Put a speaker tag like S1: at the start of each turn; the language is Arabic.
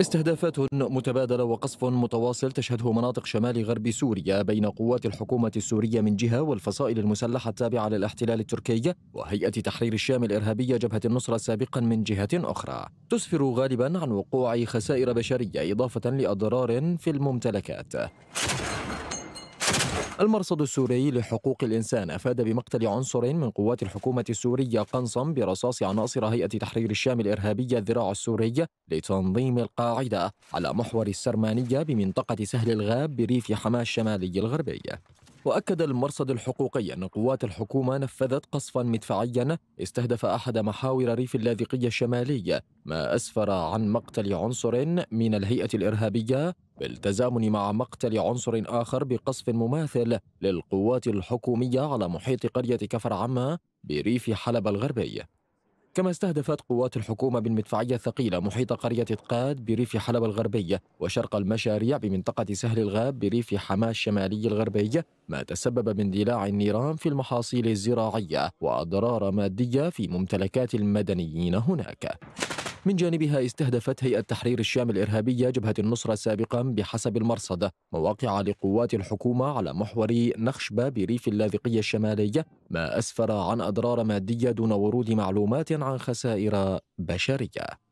S1: استهدافات متبادلة وقصف متواصل تشهده مناطق شمال غرب سوريا بين قوات الحكومة السورية من جهة والفصائل المسلحة التابعة للاحتلال التركي وهيئة تحرير الشام الإرهابية جبهة النصرة سابقا من جهة أخرى تسفر غالبا عن وقوع خسائر بشرية إضافة لأضرار في الممتلكات المرصد السوري لحقوق الإنسان أفاد بمقتل عنصر من قوات الحكومة السورية قنصا برصاص عناصر هيئة تحرير الشام الإرهابية الذراع السوري لتنظيم القاعدة على محور السرمانية بمنطقة سهل الغاب بريف حماه الشمالي الغربي وأكد المرصد الحقوقي أن قوات الحكومة نفذت قصفا مدفعيا استهدف أحد محاور ريف اللاذقية الشمالي ما أسفر عن مقتل عنصر من الهيئة الإرهابية بالتزامن مع مقتل عنصر آخر بقصف مماثل للقوات الحكومية على محيط قرية كفر عما بريف حلب الغربي كما استهدفت قوات الحكومة بالمدفعية الثقيلة محيط قرية تقاد بريف حلب الغربية وشرق المشاريع بمنطقة سهل الغاب بريف حماة الشمالي الغربي ما تسبب باندلاع النيران في المحاصيل الزراعية وأضرار مادية في ممتلكات المدنيين هناك من جانبها استهدفت هيئة تحرير الشام الإرهابية جبهة النصرة سابقا بحسب المرصد مواقع لقوات الحكومة على محور نخشبة بريف اللاذقية الشمالية ما أسفر عن أضرار مادية دون ورود معلومات عن خسائر بشرية